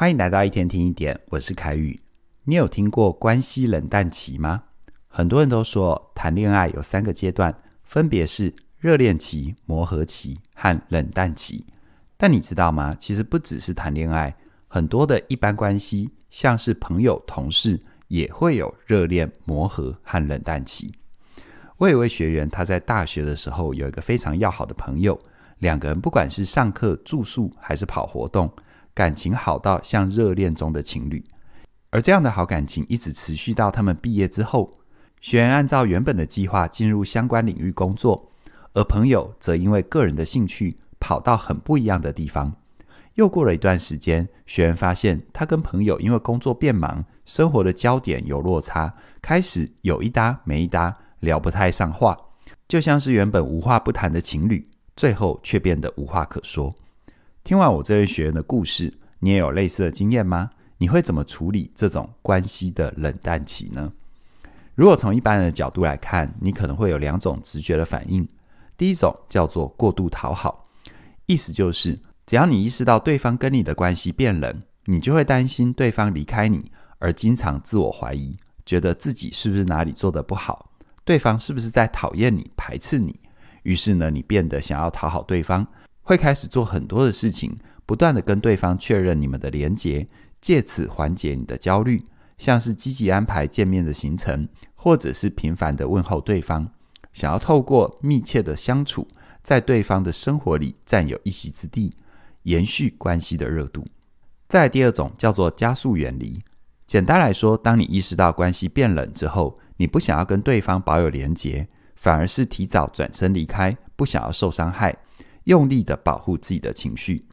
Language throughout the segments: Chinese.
欢迎来到一天听一点，我是凯宇。你有听过关系冷淡期吗？很多人都说谈恋爱有三个阶段，分别是热恋期、磨合期和冷淡期。但你知道吗？其实不只是谈恋爱，很多的一般关系，像是朋友、同事，也会有热恋、磨合和冷淡期。我有一位学员，他在大学的时候有一个非常要好的朋友，两个人不管是上课、住宿还是跑活动。感情好到像热恋中的情侣，而这样的好感情一直持续到他们毕业之后。学员按照原本的计划进入相关领域工作，而朋友则因为个人的兴趣跑到很不一样的地方。又过了一段时间，学员发现他跟朋友因为工作变忙，生活的焦点有落差，开始有一搭没一搭，聊不太上话，就像是原本无话不谈的情侣，最后却变得无话可说。听完我这位学员的故事，你也有类似的经验吗？你会怎么处理这种关系的冷淡期呢？如果从一般人的角度来看，你可能会有两种直觉的反应。第一种叫做过度讨好，意思就是，只要你意识到对方跟你的关系变冷，你就会担心对方离开你，而经常自我怀疑，觉得自己是不是哪里做的不好，对方是不是在讨厌你、排斥你，于是呢，你变得想要讨好对方。会开始做很多的事情，不断的跟对方确认你们的连结，借此缓解你的焦虑，像是积极安排见面的行程，或者是频繁的问候对方，想要透过密切的相处，在对方的生活里占有一席之地，延续关系的热度。再第二种叫做加速远离，简单来说，当你意识到关系变冷之后，你不想要跟对方保有连结，反而是提早转身离开，不想要受伤害。用力的保护自己的情绪，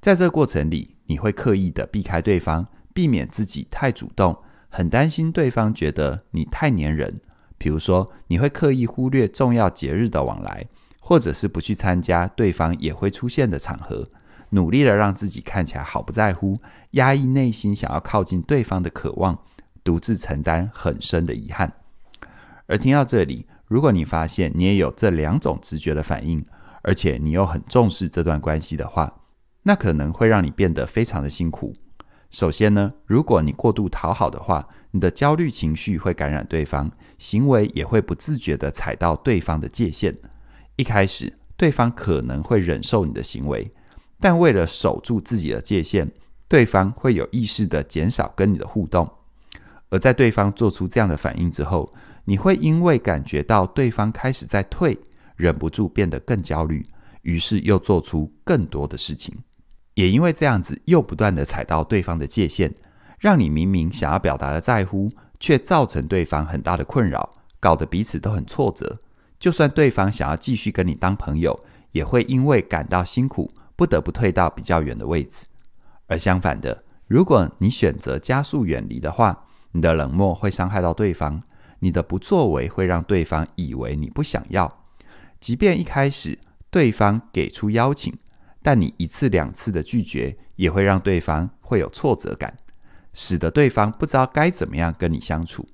在这过程里，你会刻意的避开对方，避免自己太主动，很担心对方觉得你太粘人。比如说，你会刻意忽略重要节日的往来，或者是不去参加对方也会出现的场合，努力的让自己看起来毫不在乎，压抑内心想要靠近对方的渴望，独自承担很深的遗憾。而听到这里，如果你发现你也有这两种直觉的反应，而且你又很重视这段关系的话，那可能会让你变得非常的辛苦。首先呢，如果你过度讨好的话，你的焦虑情绪会感染对方，行为也会不自觉的踩到对方的界限。一开始，对方可能会忍受你的行为，但为了守住自己的界限，对方会有意识的减少跟你的互动。而在对方做出这样的反应之后，你会因为感觉到对方开始在退。忍不住变得更焦虑，于是又做出更多的事情，也因为这样子，又不断的踩到对方的界限，让你明明想要表达的在乎，却造成对方很大的困扰，搞得彼此都很挫折。就算对方想要继续跟你当朋友，也会因为感到辛苦，不得不退到比较远的位置。而相反的，如果你选择加速远离的话，你的冷漠会伤害到对方，你的不作为会让对方以为你不想要。即便一开始对方给出邀请，但你一次两次的拒绝，也会让对方会有挫折感，使得对方不知道该怎么样跟你相处。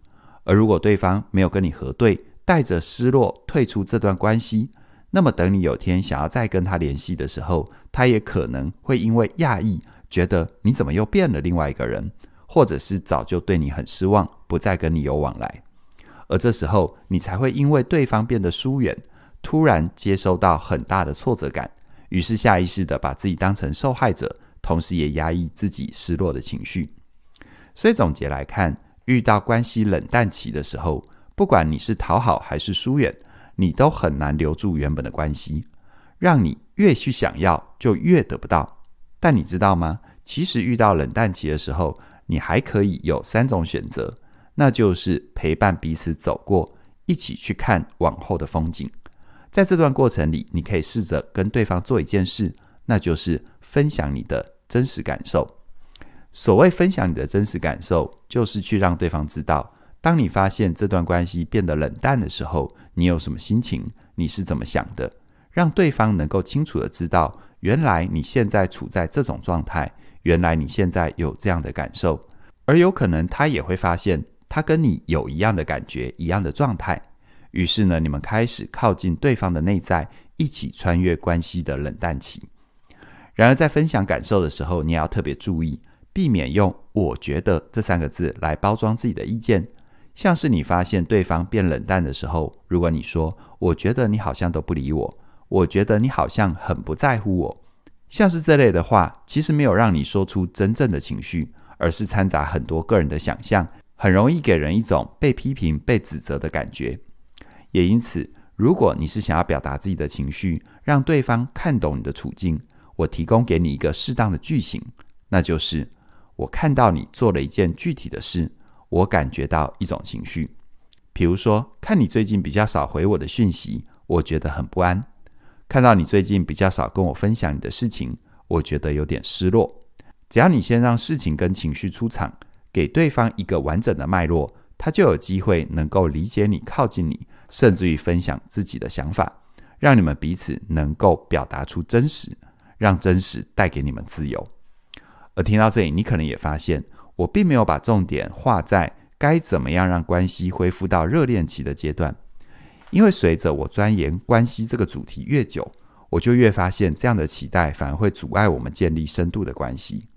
而如果对方没有跟你核对，带着失落退出这段关系，那么等你有天想要再跟他联系的时候，他也可能会因为讶异，觉得你怎么又变了另外一个人，或者是早就对你很失望，不再跟你有往来。而这时候，你才会因为对方变得疏远。突然接收到很大的挫折感，于是下意识地把自己当成受害者，同时也压抑自己失落的情绪。所以总结来看，遇到关系冷淡期的时候，不管你是讨好还是疏远，你都很难留住原本的关系。让你越去想要，就越得不到。但你知道吗？其实遇到冷淡期的时候，你还可以有三种选择，那就是陪伴彼此走过，一起去看往后的风景。在这段过程里，你可以试着跟对方做一件事，那就是分享你的真实感受。所谓分享你的真实感受，就是去让对方知道，当你发现这段关系变得冷淡的时候，你有什么心情，你是怎么想的，让对方能够清楚的知道，原来你现在处在这种状态，原来你现在有这样的感受，而有可能他也会发现，他跟你有一样的感觉，一样的状态。于是呢，你们开始靠近对方的内在，一起穿越关系的冷淡期。然而，在分享感受的时候，你也要特别注意，避免用“我觉得”这三个字来包装自己的意见。像是你发现对方变冷淡的时候，如果你说“我觉得你好像都不理我”，“我觉得你好像很不在乎我”，像是这类的话，其实没有让你说出真正的情绪，而是掺杂很多个人的想象，很容易给人一种被批评、被指责的感觉。也因此，如果你是想要表达自己的情绪，让对方看懂你的处境，我提供给你一个适当的句型，那就是：我看到你做了一件具体的事，我感觉到一种情绪。比如说，看你最近比较少回我的讯息，我觉得很不安；看到你最近比较少跟我分享你的事情，我觉得有点失落。只要你先让事情跟情绪出场，给对方一个完整的脉络，他就有机会能够理解你，靠近你。甚至于分享自己的想法，让你们彼此能够表达出真实，让真实带给你们自由。而听到这里，你可能也发现，我并没有把重点画在该怎么样让关系恢复到热恋期的阶段，因为随着我钻研关系这个主题越久，我就越发现，这样的期待反而会阻碍我们建立深度的关系。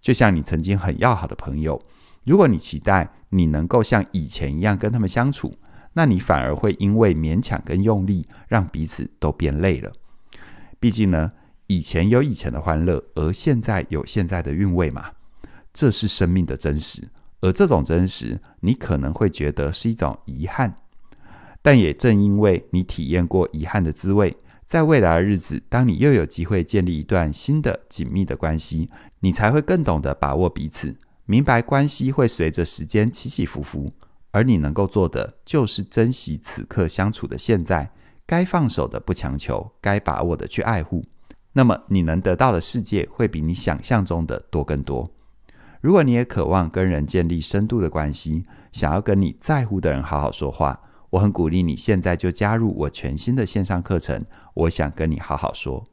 就像你曾经很要好的朋友，如果你期待你能够像以前一样跟他们相处，那你反而会因为勉强跟用力，让彼此都变累了。毕竟呢，以前有以前的欢乐，而现在有现在的韵味嘛。这是生命的真实，而这种真实，你可能会觉得是一种遗憾。但也正因为你体验过遗憾的滋味，在未来的日子，当你又有机会建立一段新的紧密的关系，你才会更懂得把握彼此，明白关系会随着时间起起伏伏。而你能够做的，就是珍惜此刻相处的现在，该放手的不强求，该把握的去爱护。那么你能得到的世界，会比你想象中的多更多。如果你也渴望跟人建立深度的关系，想要跟你在乎的人好好说话，我很鼓励你现在就加入我全新的线上课程。我想跟你好好说，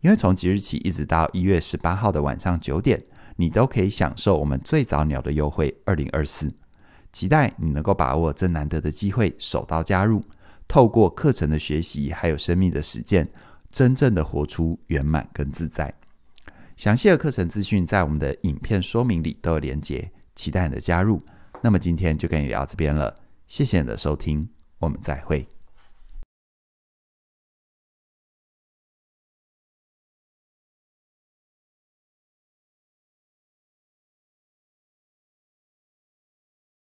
因为从即日起一直到一月十八号的晚上九点，你都可以享受我们最早鸟的优惠二零二四。期待你能够把握这难得的机会，首刀加入。透过课程的学习，还有生命的实践，真正的活出圆满跟自在。详细的课程资讯在我们的影片说明里都有连结，期待你的加入。那么今天就跟你聊这边了，谢谢你的收听，我们再会。